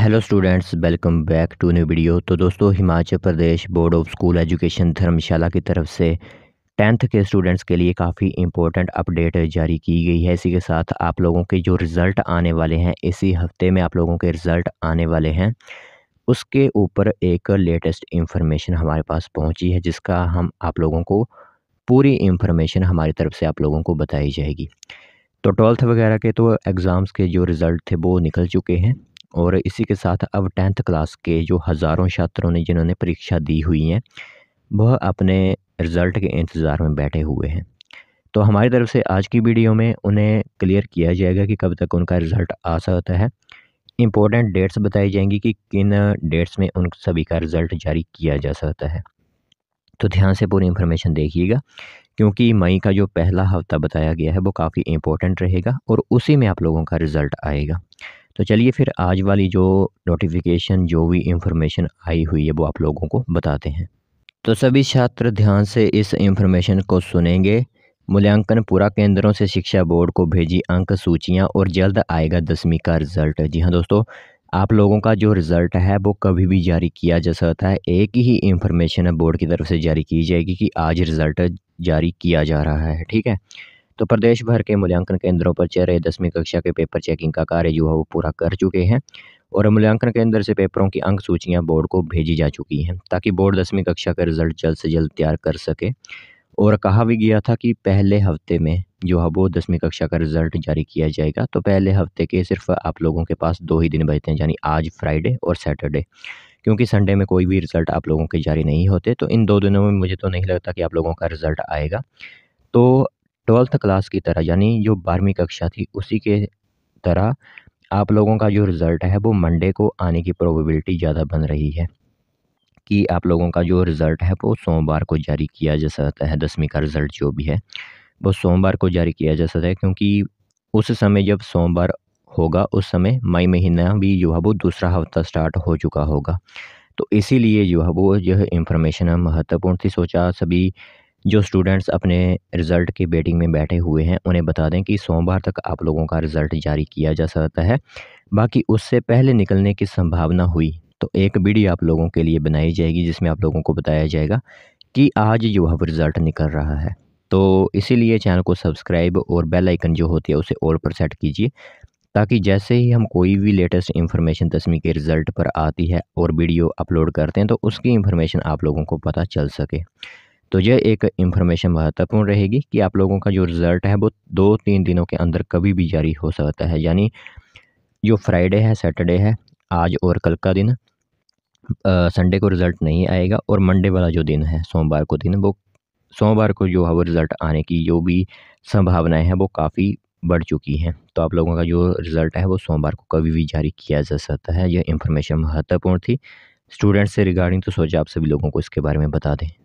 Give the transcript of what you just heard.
hello students welcome back to new video तो दोस्तों Himachal Pradesh board of school education Dharamshala की तरफ से टेंथ के स्टूडेंट्स के लिए काफ़ी इंपॉर्टेंट अपडेट जारी की गई है इसी के साथ आप लोगों के जो रिज़ल्ट आने वाले हैं इसी हफ्ते में आप लोगों के रिज़ल्ट आने वाले हैं उसके ऊपर एक लेटेस्ट इन्फॉर्मेशन हमारे पास पहुँची है जिसका हम आप लोगों को पूरी इंफॉर्मेशन हमारी तरफ से आप लोगों को बताई जाएगी तो ट्वेल्थ वगैरह के तो एग्ज़ाम्स के जो रिज़ल्ट थे वो निकल चुके हैं और इसी के साथ अब टेंथ क्लास के जो हज़ारों छात्रों ने जिन्होंने परीक्षा दी हुई हैं वह अपने रिज़ल्ट के इंतज़ार में बैठे हुए हैं तो हमारी तरफ से आज की वीडियो में उन्हें क्लियर किया जाएगा कि कब तक उनका रिज़ल्ट आ सकता है इम्पोर्टेंट डेट्स बताई जाएंगी कि किन डेट्स में उन सभी का रिज़ल्ट जारी किया जा सकता है तो ध्यान से पूरी इन्फॉर्मेशन देखिएगा क्योंकि मई का जो पहला हफ्ता बताया गया है वो काफ़ी इम्पोर्टेंट रहेगा और उसी में आप लोगों का रिज़ल्ट आएगा तो चलिए फिर आज वाली जो नोटिफिकेशन जो भी इंफॉर्मेशन आई हुई है वो आप लोगों को बताते हैं तो सभी छात्र ध्यान से इस इंफॉर्मेशन को सुनेंगे मूल्यांकन पूरा केंद्रों से शिक्षा बोर्ड को भेजी अंक सूचियां और जल्द आएगा दसवीं का रिज़ल्ट जी हाँ दोस्तों आप लोगों का जो रिज़ल्ट है वो कभी भी जारी किया जा सकता है एक ही इंफॉर्मेशन बोर्ड की तरफ से जारी की जाएगी कि आज रिज़ल्ट जारी किया जा रहा है ठीक है तो प्रदेश भर के मूल्यांकन केंद्रों पर चल रहे दसवीं कक्षा के पेपर चेकिंग का कार्य जो है वो पूरा कर चुके हैं और मूल्यांकन केंद्र से पेपरों की अंक सूचियाँ बोर्ड को भेजी जा चुकी हैं ताकि बोर्ड दसवीं कक्षा का रिजल्ट जल्द से जल्द तैयार कर सके और कहा भी गया था कि पहले हफ्ते में जो है वो दसवीं कक्षा का रिज़ल्ट जारी किया जाएगा तो पहले हफ्ते के सिर्फ आप लोगों के पास दो ही दिन बचते हैं यानी आज फ्राइडे और सैटरडे क्योंकि संडे में कोई भी रिज़ल्ट आप लोगों के जारी नहीं होते तो इन दो दिनों में मुझे तो नहीं लगता कि आप लोगों का रिज़ल्ट आएगा तो ट्वेल्थ क्लास की तरह यानी जो बारहवीं कक्षा थी उसी के तरह आप लोगों का जो रिज़ल्ट है वो मंडे को आने की प्रोबेबिलिटी ज़्यादा बन रही है कि आप लोगों का जो रिज़ल्ट है वो सोमवार को जारी किया जा सकता है दसवीं का रिज़ल्ट जो भी है वो सोमवार को जारी किया जा सकता है क्योंकि उस समय जब सोमवार होगा उस समय मई महीना भी जो है वो दूसरा हफ्ता स्टार्ट हो चुका होगा तो इसीलिए जो है वो यह इंफॉर्मेशन महत्वपूर्ण थी सोचा सभी जो स्टूडेंट्स अपने रिज़ल्ट की वेटिंग में बैठे हुए हैं उन्हें बता दें कि सोमवार तक आप लोगों का रिज़ल्ट जारी किया जा सकता है बाकी उससे पहले निकलने की संभावना हुई तो एक वीडियो आप लोगों के लिए बनाई जाएगी जिसमें आप लोगों को बताया जाएगा कि आज जो है रिज़ल्ट निकल रहा है तो इसीलिए चैनल को सब्सक्राइब और बेल आइकन जो होती है उसे और पर सेट कीजिए ताकि जैसे ही हम कोई भी लेटेस्ट इन्फॉर्मेशन दसवीं के रिज़ल्ट पर आती है और वीडियो अपलोड करते हैं तो उसकी इन्फॉर्मेशन आप लोगों को पता चल सके तो यह एक इन्फॉर्मेशन महत्वपूर्ण रहेगी कि आप लोगों का जो रिज़ल्ट है वो दो तीन दिनों के अंदर कभी भी जारी हो सकता है यानी जो फ्राइडे है सैटरडे है आज और कल का दिन संडे को रिज़ल्ट नहीं आएगा और मंडे वाला जो दिन है सोमवार को दिन वो सोमवार को जो है वो रिज़ल्ट आने की जो भी संभावनाएं हैं वो काफ़ी बढ़ चुकी हैं तो आप लोगों का जो रिज़ल्ट है वो सोमवार को कभी भी जारी किया जा सकता है यह इन्फॉर्मेशन महत्वपूर्ण थी स्टूडेंट्स से रिगार्डिंग तो सोचा आप सभी लोगों को इसके बारे में बता दें